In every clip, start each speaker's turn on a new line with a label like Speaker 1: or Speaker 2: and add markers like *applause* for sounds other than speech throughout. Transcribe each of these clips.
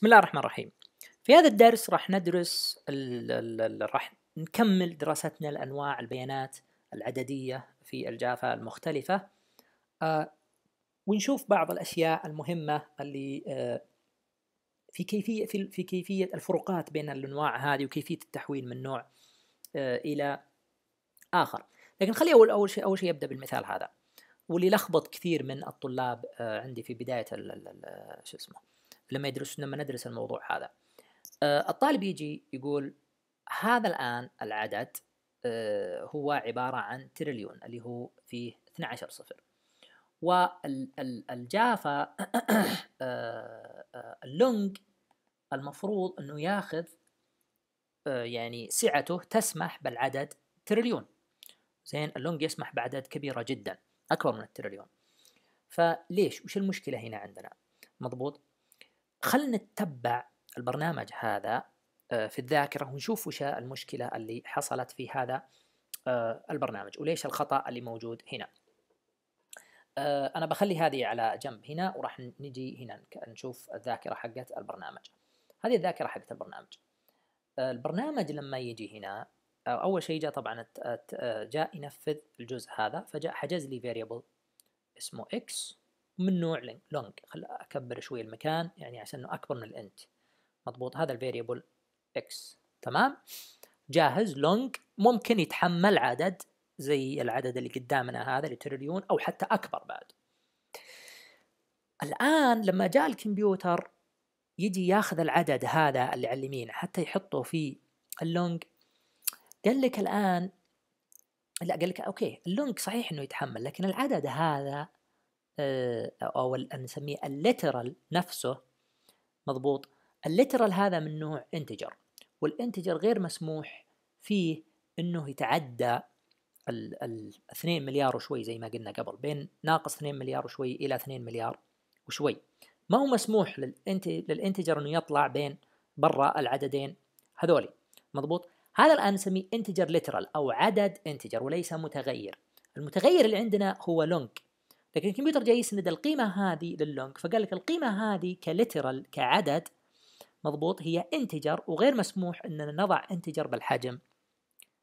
Speaker 1: بسم الله الرحمن الرحيم في هذا الدرس راح ندرس راح نكمل دراستنا لأنواع البيانات العددية في الجافا المختلفة آه ونشوف بعض الأشياء المهمة اللي آه في كيفية في, في كيفية الفروقات بين الأنواع هذه وكيفية التحويل من نوع آه إلى آخر لكن خلي أول أول شيء أول شيء أبدأ بالمثال هذا واللي لخبط كثير من الطلاب آه عندي في بداية شو اسمه لما يدرس لما ندرس الموضوع هذا آه، الطالب يجي يقول هذا الآن العدد آه، هو عبارة عن تريليون اللي هو فيه 12 صفر والجافا *coughs* آه، اللونج المفروض أنه ياخذ يعني سعته تسمح بالعدد تريليون زين اللونج يسمح بعدد كبيرة جدا أكبر من التريليون فليش وش المشكلة هنا عندنا مضبوط خلنا نتبع البرنامج هذا آه، في الذاكرة ونشوف وش المشكلة اللي حصلت في هذا آه، البرنامج وليش الخطأ اللي موجود هنا آه، أنا بخلي هذه على جنب هنا وراح نجي هنا نشوف الذاكرة حقت البرنامج هذه الذاكرة حقت البرنامج البرنامج لما يجي هنا أول شيء جاء طبعا جاء ينفذ الجزء هذا فجاء حجز لي variable اسمه x من نوع لونج خل اكبر شوي المكان يعني عشان انه اكبر من الانت مضبوط هذا الفاريبل اكس تمام جاهز لونج ممكن يتحمل عدد زي العدد اللي قدامنا هذا تريليون او حتى اكبر بعد الان لما جاء الكمبيوتر يجي ياخذ العدد هذا اللي على اليمين حتى يحطه في اللونج قال لك الان لا قال لك اوكي اللونج صحيح انه يتحمل لكن العدد هذا آه، او نسميه الليترال نفسه مضبوط الليترال هذا من نوع انتجر والانتجر غير مسموح فيه انه يتعدى ال, ال 2 مليار وشوي زي ما قلنا قبل بين ناقص 2 مليار وشوي الى 2 مليار وشوي ما هو مسموح للانتجر انه يطلع بين برا العددين هذولي مضبوط هذا الان نسميه انتجر ليترال او عدد انتجر وليس متغير المتغير اللي عندنا هو لونج لكن الكمبيوتر جاي يسند القيمه هذه لللونج فقال لك القيمه هذه كليترال كعدد مضبوط هي انتجر وغير مسموح اننا نضع انتجر بالحجم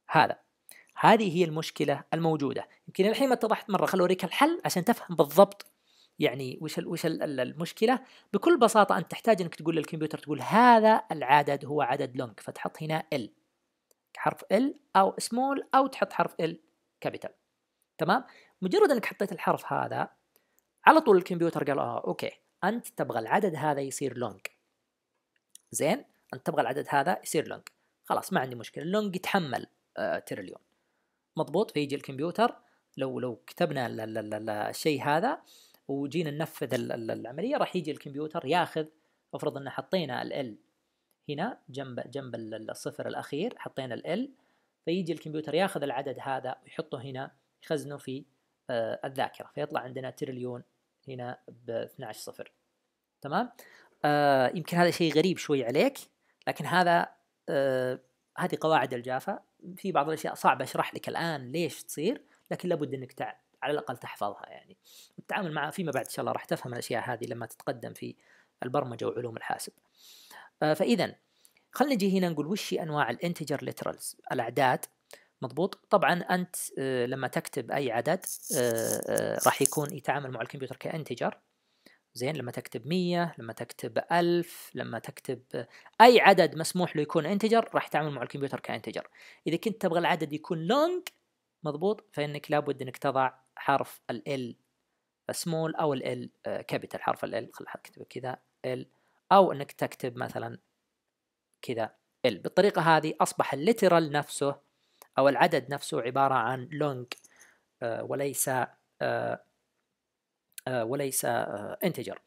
Speaker 1: هذا هذه هي المشكله الموجوده يمكن الحين ما اتضحت مره خلوا اوريك الحل عشان تفهم بالضبط يعني وش وش المشكله بكل بساطه انت تحتاج انك تقول للكمبيوتر تقول هذا العدد هو عدد لونج فتحط هنا ال حرف ال او سمول او تحط حرف ال كابيتال تمام مجرد انك حطيت الحرف هذا على طول الكمبيوتر قال اه اوكي انت تبغى العدد هذا يصير لونج زين انت تبغى العدد هذا يصير لونج خلاص ما عندي مشكله اللونج يتحمل آه تريليون مضبوط فيجي الكمبيوتر لو لو كتبنا الشيء هذا وجينا ننفذ العمليه راح يجي الكمبيوتر ياخذ افرض ان حطينا ال هنا جنب جنب الصفر الاخير حطينا ال فيجي الكمبيوتر ياخذ العدد هذا ويحطه هنا يخزنه في آه، الذاكره فيطلع عندنا تريليون هنا ب 12 صفر تمام آه يمكن هذا شيء غريب شوي عليك لكن هذا آه هذه قواعد الجافة في بعض الاشياء صعب اشرح لك الان ليش تصير لكن لابد انك تع... على الاقل تحفظها يعني التعامل معها فيما بعد ان شاء الله راح تفهم الاشياء هذه لما تتقدم في البرمجه وعلوم الحاسب آه فاذا خلينا نجي هنا نقول وش انواع الانتجر ليترالز الاعداد مضبوط طبعا انت آه، لما تكتب اي عدد آه، آه، راح يكون يتعامل مع الكمبيوتر كانتجر زين لما تكتب 100 لما تكتب 1000 لما تكتب اي عدد مسموح له يكون انتجر راح يتعامل مع الكمبيوتر كانتجر اذا كنت تبغى العدد يكون لونج مضبوط فانك لابد انك تضع حرف ال سمول او ال كابيتال حرف ال خل اكتبه كذا ال او انك تكتب مثلا كذا ال بالطريقه هذه اصبح الليترال نفسه أو العدد نفسه عبارة عن لونج آه، وليس آه، آه، وليس انتجر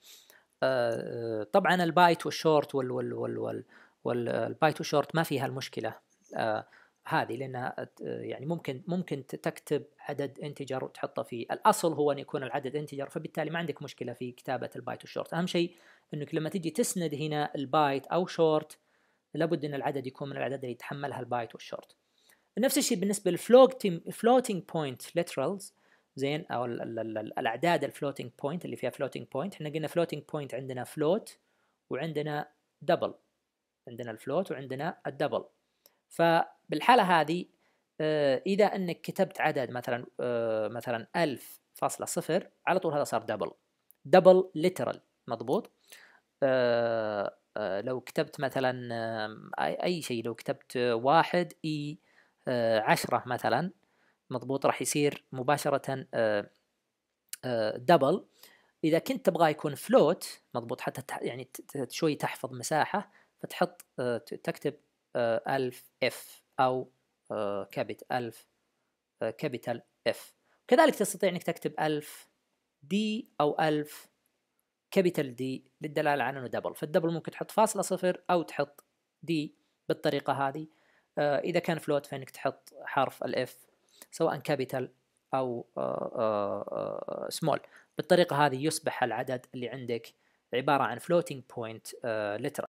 Speaker 1: طبعا البايت والشورت وال وال وال وال والبايت والشورت ما فيها المشكلة هذه لأنها يعني ممكن ممكن تكتب عدد انتجر وتحطه في الأصل هو أن يكون العدد انتجر فبالتالي ما عندك مشكلة في كتابة البايت والشورت أهم شيء أنك لما تجي تسند هنا البايت أو شورت لابد أن العدد يكون من الأعداد اللي يتحملها البايت والشورت نفس الشيء بالنسبه للفلوتنج بوينت لترالز زين او ال ال ال الاعداد الفلوتنج بوينت اللي فيها فلوتنج بوينت احنا قلنا فلوتنج بوينت عندنا فلوت وعندنا دبل عندنا الفلوت وعندنا الدبل فبالحاله هذه آه اذا انك كتبت عدد مثلا آه مثلا ألف فاصلة صفر على طول هذا صار دبل دبل لترال مضبوط آه،, آه لو كتبت مثلا اي شيء لو كتبت واحد اي e آه، عشرة مثلا مضبوط راح يصير مباشرة دبل آه، آه، إذا كنت تبغى يكون فلوت مضبوط حتى يعني شوي تحفظ مساحة فتحط تكتب ألف اف أو كابيت ألف كابيتال اف كذلك تستطيع أنك تكتب ألف دي أو ألف كابيتال دي للدلالة على أنه دبل فالدبل ممكن تحط فاصلة صفر أو تحط دي بالطريقة هذه آه، اذا كان فلوت فانك تحط حرف الاف سواء كابيتال او سمول آه، آه، بالطريقه هذه يصبح العدد اللي عندك عباره عن floating point لتر